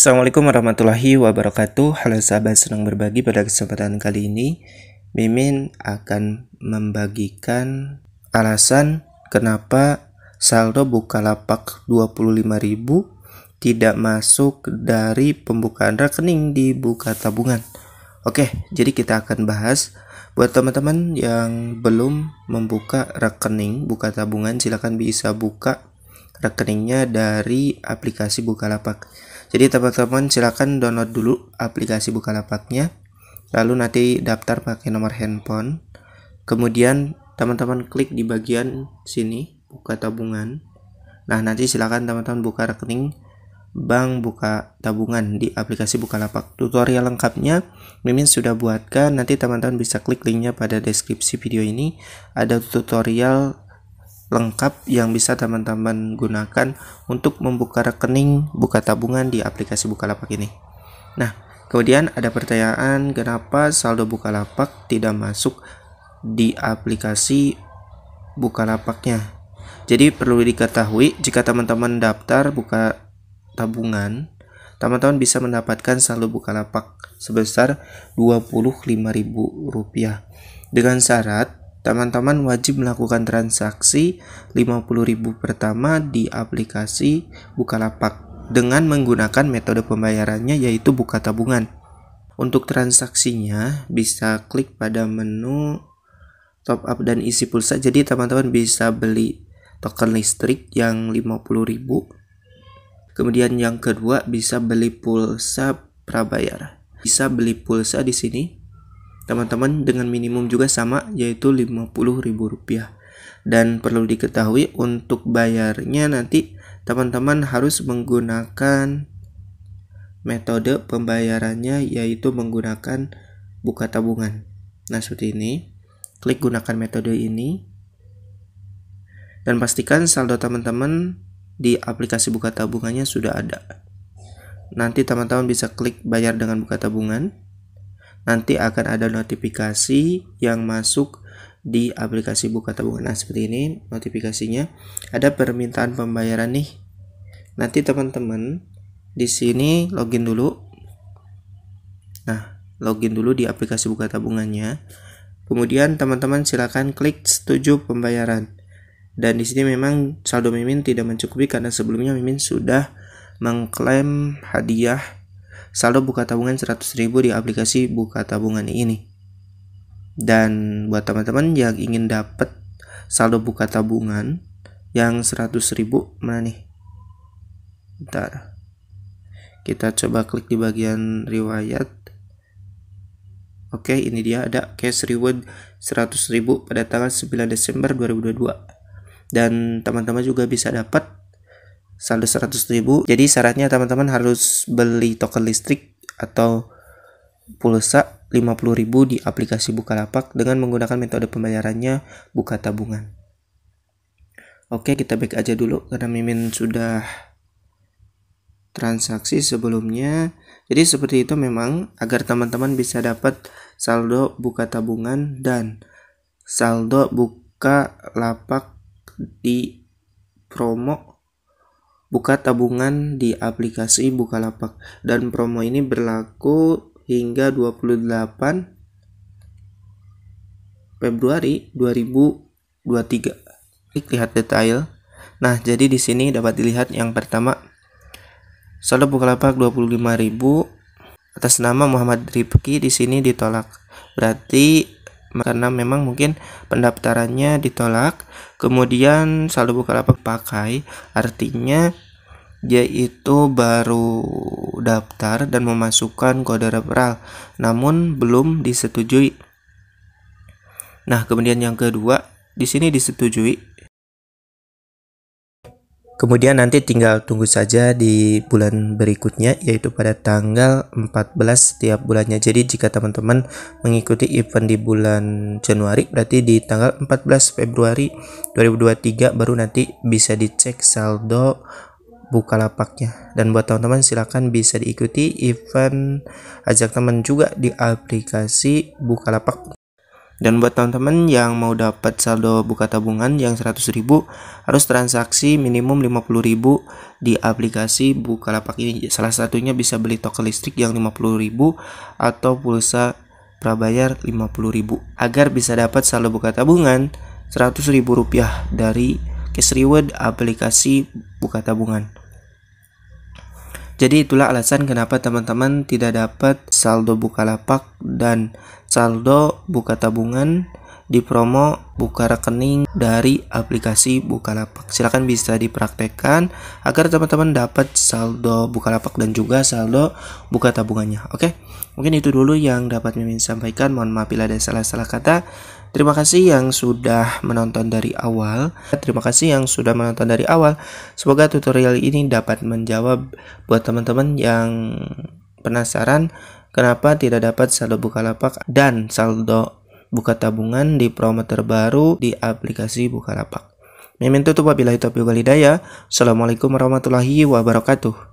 Assalamualaikum warahmatullahi wabarakatuh Halo sahabat senang berbagi pada kesempatan kali ini Mimin akan membagikan alasan kenapa saldo Bukalapak 25.000 tidak masuk dari pembukaan rekening di buka tabungan Oke, jadi kita akan bahas buat teman-teman yang belum membuka rekening buka tabungan silahkan bisa buka rekeningnya dari aplikasi Bukalapak jadi teman-teman silahkan download dulu aplikasi Bukalapaknya, lalu nanti daftar pakai nomor handphone. Kemudian teman-teman klik di bagian sini buka tabungan. Nah nanti silahkan teman-teman buka rekening bank buka tabungan di aplikasi Bukalapak. Tutorial lengkapnya Mimin sudah buatkan, nanti teman-teman bisa klik linknya pada deskripsi video ini. Ada tutorial lengkap yang bisa teman-teman gunakan untuk membuka rekening buka tabungan di aplikasi Bukalapak ini. Nah, kemudian ada pertanyaan kenapa saldo Bukalapak tidak masuk di aplikasi Bukalapaknya. Jadi perlu diketahui jika teman-teman daftar buka tabungan, teman-teman bisa mendapatkan saldo Bukalapak sebesar Rp25.000 dengan syarat Teman-teman wajib melakukan transaksi 50.000 pertama di aplikasi Bukalapak dengan menggunakan metode pembayarannya yaitu buka tabungan. Untuk transaksinya bisa klik pada menu top up dan isi pulsa. Jadi teman-teman bisa beli token listrik yang 50.000. Kemudian yang kedua bisa beli pulsa prabayar. Bisa beli pulsa di sini teman-teman dengan minimum juga sama yaitu Rp50.000 dan perlu diketahui untuk bayarnya nanti teman-teman harus menggunakan metode pembayarannya yaitu menggunakan buka tabungan nah seperti ini klik gunakan metode ini dan pastikan saldo teman-teman di aplikasi buka tabungannya sudah ada nanti teman-teman bisa klik bayar dengan buka tabungan nanti akan ada notifikasi yang masuk di aplikasi buka tabungan nah seperti ini notifikasinya ada permintaan pembayaran nih nanti teman-teman di sini login dulu nah login dulu di aplikasi buka tabungannya kemudian teman-teman silakan klik setuju pembayaran dan di sini memang saldo mimin tidak mencukupi karena sebelumnya mimin sudah mengklaim hadiah saldo buka tabungan 100.000 di aplikasi buka tabungan ini. Dan buat teman-teman yang ingin dapat saldo buka tabungan yang 100.000 mana nih? Bentar. Kita coba klik di bagian riwayat. Oke, ini dia ada cash reward 100.000 pada tanggal 9 Desember 2022. Dan teman-teman juga bisa dapat saldo 100.000 jadi syaratnya teman-teman harus beli token listrik atau pulsa 50.000 di aplikasi Bukalapak dengan menggunakan metode pembayarannya buka tabungan Oke kita back aja dulu karena Mimin sudah transaksi sebelumnya jadi seperti itu memang agar teman-teman bisa dapat saldo buka tabungan dan saldo buka lapak di promo Buka tabungan di aplikasi Bukalapak dan promo ini berlaku hingga 28 Februari 2023. Klik lihat detail. Nah, jadi di sini dapat dilihat yang pertama Saldo Bukalapak 25.000 atas nama Muhammad Rifki di sini ditolak. Berarti karena memang mungkin pendaftarannya ditolak kemudian saldo bukalapak pakai artinya dia itu baru daftar dan memasukkan kode referral namun belum disetujui nah kemudian yang kedua di sini disetujui Kemudian nanti tinggal tunggu saja di bulan berikutnya yaitu pada tanggal 14 setiap bulannya. Jadi jika teman-teman mengikuti event di bulan Januari berarti di tanggal 14 Februari 2023 baru nanti bisa dicek saldo Bukalapaknya. Dan buat teman-teman silahkan bisa diikuti event ajak teman juga di aplikasi Bukalapak dan buat teman-teman yang mau dapat saldo buka tabungan yang 100.000 harus transaksi minimum 50.000 di aplikasi Bukalapak ini. Salah satunya bisa beli token listrik yang 50.000 atau pulsa prabayar 50.000 agar bisa dapat saldo buka tabungan 100.000 rupiah dari cash reward aplikasi buka tabungan. Jadi itulah alasan kenapa teman-teman tidak dapat saldo Bukalapak dan saldo Buka Tabungan di promo buka rekening dari aplikasi Bukalapak. Silahkan bisa dipraktekkan agar teman-teman dapat saldo Bukalapak dan juga saldo buka tabungannya. Oke, mungkin itu dulu yang dapat mimin sampaikan. Mohon maaf bila ada salah-salah kata. Terima kasih yang sudah menonton dari awal. Terima kasih yang sudah menonton dari awal. Semoga tutorial ini dapat menjawab buat teman-teman yang penasaran kenapa tidak dapat saldo Bukalapak dan saldo buka tabungan di promo terbaru di aplikasi Bukalapak. Mimin tutup wabillahi taufiq wal hidayah. Assalamualaikum warahmatullahi wabarakatuh.